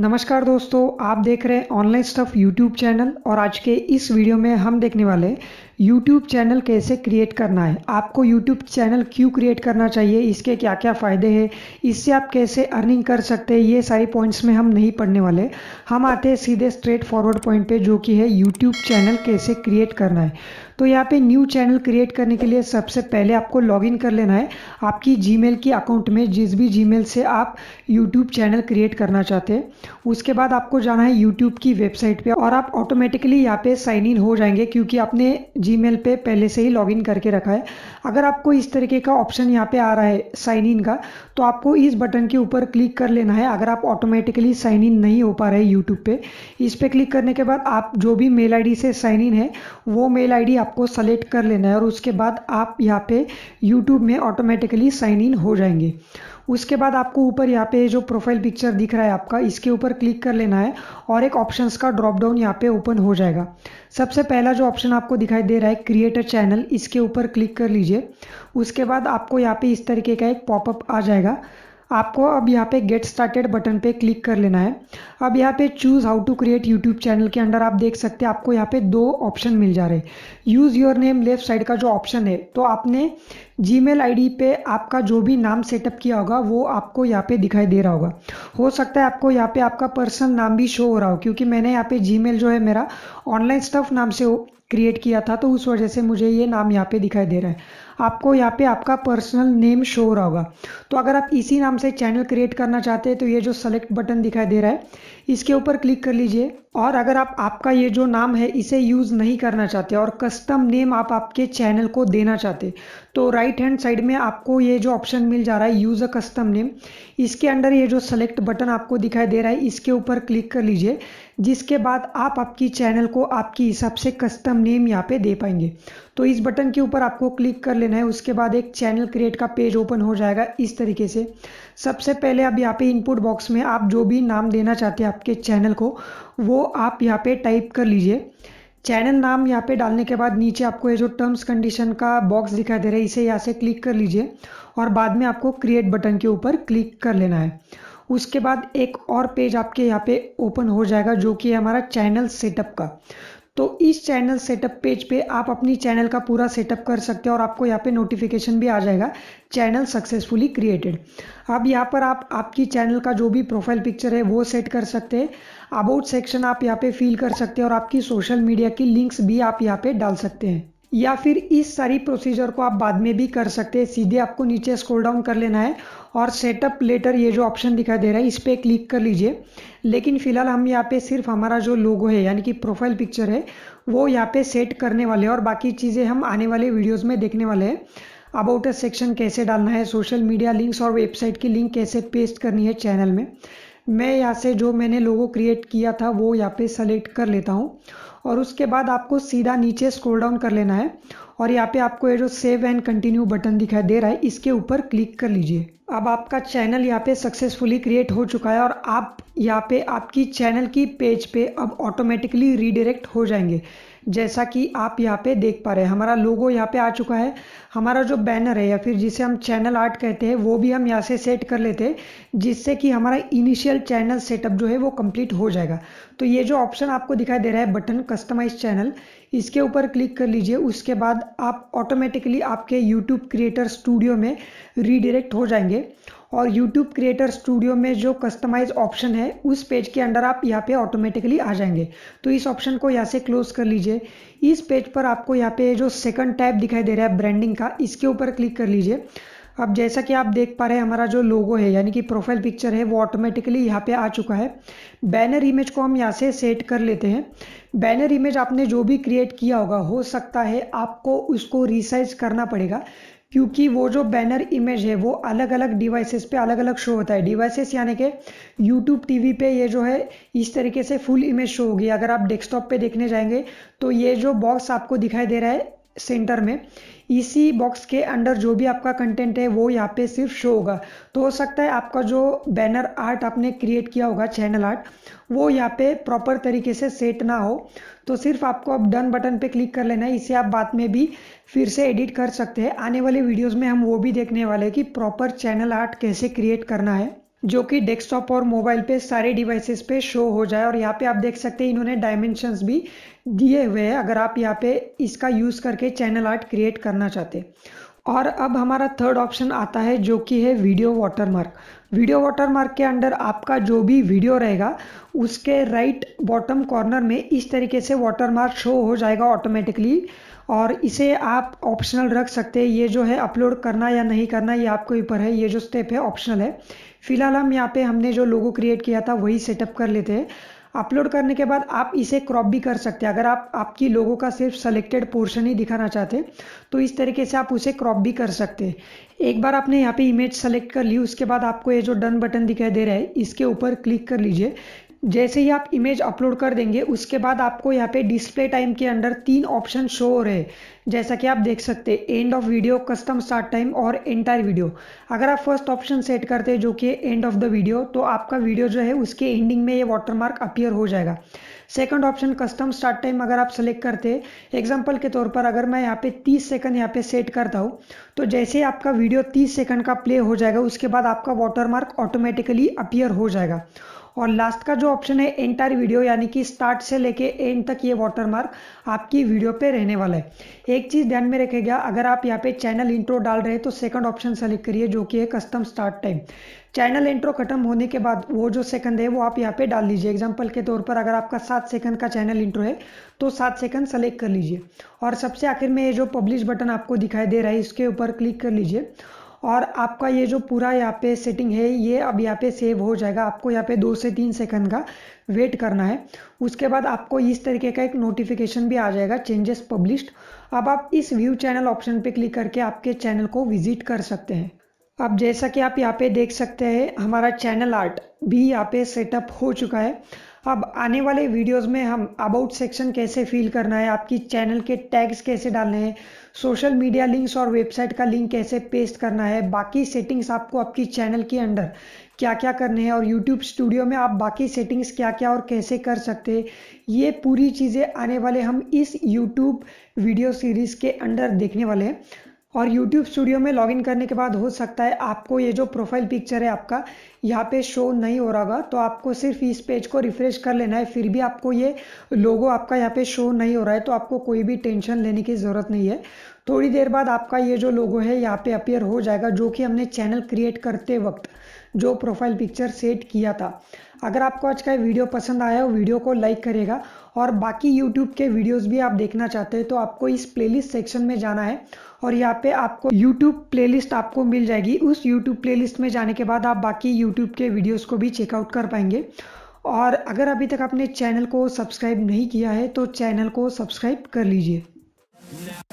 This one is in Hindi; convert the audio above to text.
नमस्कार दोस्तों आप देख रहे हैं ऑनलाइन स्टफ यूट्यूब चैनल और आज के इस वीडियो में हम देखने वाले यूट्यूब चैनल कैसे क्रिएट करना है आपको यूट्यूब चैनल क्यों क्रिएट करना चाहिए इसके क्या क्या फ़ायदे हैं इससे आप कैसे अर्निंग कर सकते हैं ये सारी पॉइंट्स में हम नहीं पढ़ने वाले हम आते हैं सीधे स्ट्रेट फॉरवर्ड पॉइंट पे जो कि है यूट्यूब चैनल कैसे क्रिएट करना है तो यहाँ पे न्यू चैनल क्रिएट करने के लिए सबसे पहले आपको लॉगिन कर लेना है आपकी जी के अकाउंट में जिस भी जी से आप यूट्यूब चैनल क्रिएट करना चाहते हैं उसके बाद आपको जाना है यूट्यूब की वेबसाइट पर और आप ऑटोमेटिकली यहाँ पर साइन इन हो जाएंगे क्योंकि आपने जी मेल पर पहले से ही लॉग इन करके रखा है अगर आपको इस तरीके का ऑप्शन यहाँ पे आ रहा है साइन इन का तो आपको इस बटन के ऊपर क्लिक कर लेना है अगर आप ऑटोमेटिकली साइन इन नहीं हो पा रहे यूट्यूब पे इस पर क्लिक करने के बाद आप जो भी मेल आई से साइन इन है वो मेल आई आपको सेलेक्ट कर लेना है और उसके बाद आप यहाँ पे यूट्यूब में ऑटोमेटिकली साइन इन हो जाएंगे उसके बाद आपको ऊपर यहाँ पे जो प्रोफाइल पिक्चर दिख रहा है आपका इसके ऊपर क्लिक कर लेना है और एक ऑप्शंस का ड्रॉप डाउन यहाँ पे ओपन हो जाएगा सबसे पहला जो ऑप्शन आपको दिखाई दे रहा है क्रिएटर चैनल इसके ऊपर क्लिक कर लीजिए उसके बाद आपको यहाँ पे इस तरीके का एक पॉपअप आ जाएगा आपको अब यहाँ पे गेट स्टार्टेड बटन पे क्लिक कर लेना है अब यहाँ पे choose how to create YouTube channel के अंडर आप देख सकते हैं आपको यहाँ पे दो ऑप्शन मिल जा रहे हैं use your name left side का जो ऑप्शन है तो आपने जी मेल पे आपका जो भी नाम सेटअप किया होगा वो आपको यहाँ पे दिखाई दे रहा होगा हो सकता है आपको यहाँ पे आपका पर्सनल नाम भी शो हो रहा हो क्योंकि मैंने यहाँ पे जी जो है मेरा ऑनलाइन स्टफ नाम से क्रिएट किया था तो उस वजह से मुझे ये नाम यहाँ पे दिखाई दे रहा है आपको यहाँ पे आपका पर्सनल नेम शो हो रहा होगा तो अगर आप इसी नाम से चैनल क्रिएट करना चाहते हैं तो ये जो सेलेक्ट बटन दिखाई दे रहा है इसके ऊपर क्लिक कर लीजिए और अगर आप आपका ये जो नाम है इसे यूज़ नहीं करना चाहते और कस्टम नेम आप आपके चैनल को देना चाहते तो राइट हैंड साइड में आपको ये जो ऑप्शन मिल जा रहा है यूज़ अ कस्टम नेम इसके अंडर ये जो सेलेक्ट बटन आपको दिखाई दे रहा है इसके ऊपर क्लिक कर लीजिए जिसके बाद आप आपकी चैनल को आपके हिसाब से कस्टम नेम यहाँ पे दे पाएंगे तो इस बटन के ऊपर आपको क्लिक कर लेना है उसके बाद एक चैनल क्रिएट का पेज ओपन हो जाएगा इस तरीके से सबसे पहले अब यहाँ पे इनपुट बॉक्स में आप जो भी नाम देना चाहते हैं आपके चैनल को वो आप यहाँ पे टाइप कर लीजिए चैनल नाम यहाँ पे डालने के बाद नीचे आपको ये जो टर्म्स कंडीशन का बॉक्स दिखाई दे रहा है इसे यहाँ से क्लिक कर लीजिए और बाद में आपको क्रिएट बटन के ऊपर क्लिक कर लेना है उसके बाद एक और पेज आपके यहाँ पे ओपन हो जाएगा जो कि हमारा चैनल सेटअप का तो इस चैनल सेटअप पेज पे आप अपनी चैनल का पूरा सेटअप कर सकते हैं और आपको यहाँ पे नोटिफिकेशन भी आ जाएगा चैनल सक्सेसफुली क्रिएटेड अब यहाँ पर आप आपकी चैनल का जो भी प्रोफाइल पिक्चर है वो सेट कर सकते हैं अबाउट सेक्शन आप यहाँ पे फिल कर सकते हैं और आपकी सोशल मीडिया की लिंक्स भी आप यहाँ पे डाल सकते हैं या फिर इस सारी प्रोसीजर को आप बाद में भी कर सकते हैं सीधे आपको नीचे स्क्रॉल डाउन कर लेना है और सेटअप लेटर ये जो ऑप्शन दिखाई दे रहा है इस पर क्लिक कर लीजिए लेकिन फिलहाल हम यहाँ पे सिर्फ हमारा जो लोगो है यानी कि प्रोफाइल पिक्चर है वो यहाँ पे सेट करने वाले और बाकी चीज़ें हम आने वाले वीडियोज़ में देखने वाले हैं अबाउट अ सेक्शन कैसे डालना है सोशल मीडिया लिंक्स और वेबसाइट की लिंक कैसे पेस्ट करनी है चैनल में मैं यहाँ से जो मैंने लोगो क्रिएट किया था वो यहाँ पे सेलेक्ट कर लेता हूँ और उसके बाद आपको सीधा नीचे स्क्रॉल डाउन कर लेना है और यहाँ पे आपको ये जो सेव एंड कंटिन्यू बटन दिखाई दे रहा है इसके ऊपर क्लिक कर लीजिए अब आपका चैनल यहाँ पे सक्सेसफुली क्रिएट हो चुका है और आप यहाँ पे आपकी चैनल की पेज पे अब ऑटोमेटिकली रीडायरेक्ट हो जाएंगे जैसा कि आप यहाँ पे देख पा रहे हैं हमारा लोगो यहाँ पे आ चुका है हमारा जो बैनर है या फिर जिसे हम चैनल आर्ट कहते हैं वो भी हम यहाँ से सेट कर लेते हैं जिससे कि हमारा इनिशियल चैनल सेटअप जो है वो कंप्लीट हो जाएगा तो ये जो ऑप्शन आपको दिखाई दे रहा है बटन कस्टमाइज चैनल इसके ऊपर क्लिक कर लीजिए उसके बाद आप ऑटोमेटिकली आपके यूट्यूब क्रिएटर स्टूडियो में रीडायरेक्ट हो जाएंगे और यूट्यूब क्रिएटर स्टूडियो में जो कस्टमाइज ऑप्शन है उस पेज के अंडर आप यहाँ पे ऑटोमेटिकली आ जाएंगे तो इस ऑप्शन को यहाँ से क्लोज कर लीजिए इस पेज पर आपको यहाँ पे जो सेकंड टैब दिखाई दे रहा है ब्रांडिंग का इसके ऊपर क्लिक कर लीजिए अब जैसा कि आप देख पा रहे हैं हमारा जो लोगो है यानी कि प्रोफाइल पिक्चर है वो ऑटोमेटिकली यहाँ पे आ चुका है बैनर इमेज को हम यहाँ से सेट कर लेते हैं बैनर इमेज आपने जो भी क्रिएट किया होगा हो सकता है आपको उसको रिसाइज करना पड़ेगा क्योंकि वो जो बैनर इमेज है वो अलग अलग डिवाइसेस पे अलग अलग शो होता है डिवाइसेस यानी कि यूट्यूब टीवी पे ये जो है इस तरीके से फुल इमेज शो होगी अगर आप डेस्कटॉप पे देखने जाएंगे तो ये जो बॉक्स आपको दिखाई दे रहा है सेंटर में इसी बॉक्स के अंडर जो भी आपका कंटेंट है वो यहाँ पे सिर्फ शो होगा तो हो सकता है आपका जो बैनर आर्ट आपने क्रिएट किया होगा चैनल आर्ट वो यहाँ पे प्रॉपर तरीके से सेट ना हो तो सिर्फ आपको अब डन बटन पे क्लिक कर लेना है इसे आप बाद में भी फिर से एडिट कर सकते हैं आने वाले वीडियोज़ में हम वो भी देखने वाले हैं कि प्रॉपर चैनल आर्ट कैसे क्रिएट करना है जो कि डेस्कटॉप और मोबाइल पे सारे डिवाइसेस पे शो हो जाए और यहाँ पे आप देख सकते हैं इन्होंने डायमेंशंस भी दिए हुए हैं अगर आप यहाँ पे इसका यूज़ करके चैनल आर्ट क्रिएट करना चाहते हैं और अब हमारा थर्ड ऑप्शन आता है जो कि है वीडियो वाटरमार्क वीडियो वाटरमार्क के अंडर आपका जो भी वीडियो रहेगा उसके राइट बॉटम कॉर्नर में इस तरीके से वाटरमार्क शो हो जाएगा ऑटोमेटिकली और इसे आप ऑप्शनल रख सकते हैं ये जो है अपलोड करना या नहीं करना ये आपके ऊपर है ये जो स्टेप है ऑप्शनल है फिलहाल हम यहाँ पे हमने जो लोगो क्रिएट किया था वही सेटअप कर लेते हैं अपलोड करने के बाद आप इसे क्रॉप भी कर सकते हैं अगर आप आपकी लोगों का सिर्फ सेलेक्टेड पोर्शन ही दिखाना चाहते तो इस तरीके से आप उसे क्रॉप भी कर सकते हैं एक बार आपने यहाँ पे इमेज सेलेक्ट कर ली उसके बाद आपको ये जो डन बटन दिखाई दे रहा है इसके ऊपर क्लिक कर लीजिए जैसे ही आप इमेज अपलोड कर देंगे उसके बाद आपको यहाँ पे डिस्प्ले टाइम के अंदर तीन ऑप्शन शो हो रहे हैं जैसा कि आप देख सकते हैं end of video custom start time और एंटायर वीडियो अगर आप फर्स्ट ऑप्शन सेट करते हैं जो कि एंड ऑफ द वीडियो तो आपका वीडियो जो है उसके एंडिंग में ये वाटरमार्क अपियर हो जाएगा second option custom start time अगर आप सेलेक्ट करते हैं एग्जाम्पल के तौर पर अगर मैं यहाँ पे 30 सेकंड यहाँ पे सेट करता हूँ तो जैसे आपका वीडियो 30 सेकंड का प्ले हो जाएगा उसके बाद आपका वाटरमार्क ऑटोमेटिकली अपियर हो जाएगा और लास्ट का जो ऑप्शन है एंटायर वीडियो यानी कि स्टार्ट से लेके एंड तक ये वाटरमार्क आपकी वीडियो पे रहने वाला है एक चीज़ ध्यान में रखेगा अगर आप यहाँ पे चैनल इंट्रो डाल रहे हैं तो सेकंड ऑप्शन सेलेक्ट करिए जो कि है custom start time channel intro खत्म होने के बाद वो जो सेकंड है वो आप यहाँ पे डाल लीजिए एग्जाम्पल के तौर पर अगर आपका सात सेकंड का चैनल इंट्रो है तो सात सेकंड सेलेक्ट कर लीजिए और सबसे आखिर में ये जो पब्लिश बटन आपको दिखाई दे रहा है इसके ऊपर क्लिक कर लीजिए और आपका ये जो पूरा यहाँ पे सेटिंग है ये अब यहाँ पे सेव हो जाएगा आपको यहाँ पे दो से तीन सेकंड का वेट करना है उसके बाद आपको इस तरीके का एक नोटिफिकेशन भी आ जाएगा चेंजेस पब्लिश्ड अब आप इस व्यू चैनल ऑप्शन पे क्लिक करके आपके चैनल को विजिट कर सकते हैं अब जैसा कि आप यहाँ पे देख सकते हैं हमारा चैनल आर्ट भी यहाँ पे सेटअप हो चुका है अब आने वाले वीडियोस में हम अबाउट सेक्शन कैसे फिल करना है आपकी चैनल के टैग्स कैसे डालने हैं सोशल मीडिया लिंक्स और वेबसाइट का लिंक कैसे पेस्ट करना है बाकी सेटिंग्स आपको आपकी चैनल के अंडर क्या क्या करने हैं और यूट्यूब स्टूडियो में आप बाकी सेटिंग्स क्या क्या और कैसे कर सकते हैं ये पूरी चीज़ें आने वाले हम इस यूट्यूब वीडियो सीरीज़ के अंडर देखने वाले हैं और YouTube स्टूडियो में लॉगिन करने के बाद हो सकता है आपको ये जो प्रोफाइल पिक्चर है आपका यहाँ पे शो नहीं हो रहा होगा तो आपको सिर्फ इस पेज को रिफ्रेश कर लेना है फिर भी आपको ये लोगो आपका यहाँ पे शो नहीं हो रहा है तो आपको कोई भी टेंशन लेने की ज़रूरत नहीं है थोड़ी देर बाद आपका ये जो लोगो है यहाँ पे अपेयर हो जाएगा जो कि हमने चैनल क्रिएट करते वक्त जो प्रोफाइल पिक्चर सेट किया था अगर आपको आज का वीडियो पसंद आया हो वीडियो को लाइक करेगा और बाकी यूट्यूब के वीडियोज़ भी आप देखना चाहते हैं तो आपको इस प्लेलिस्ट सेक्शन में जाना है और यहाँ पे आपको यूट्यूब प्लेलिस्ट आपको मिल जाएगी उस यूट्यूब प्लेलिस्ट में जाने के बाद आप बाकी यूट्यूब के वीडियोज़ को भी चेकआउट कर पाएंगे और अगर अभी तक आपने चैनल को सब्सक्राइब नहीं किया है तो चैनल को सब्सक्राइब कर लीजिए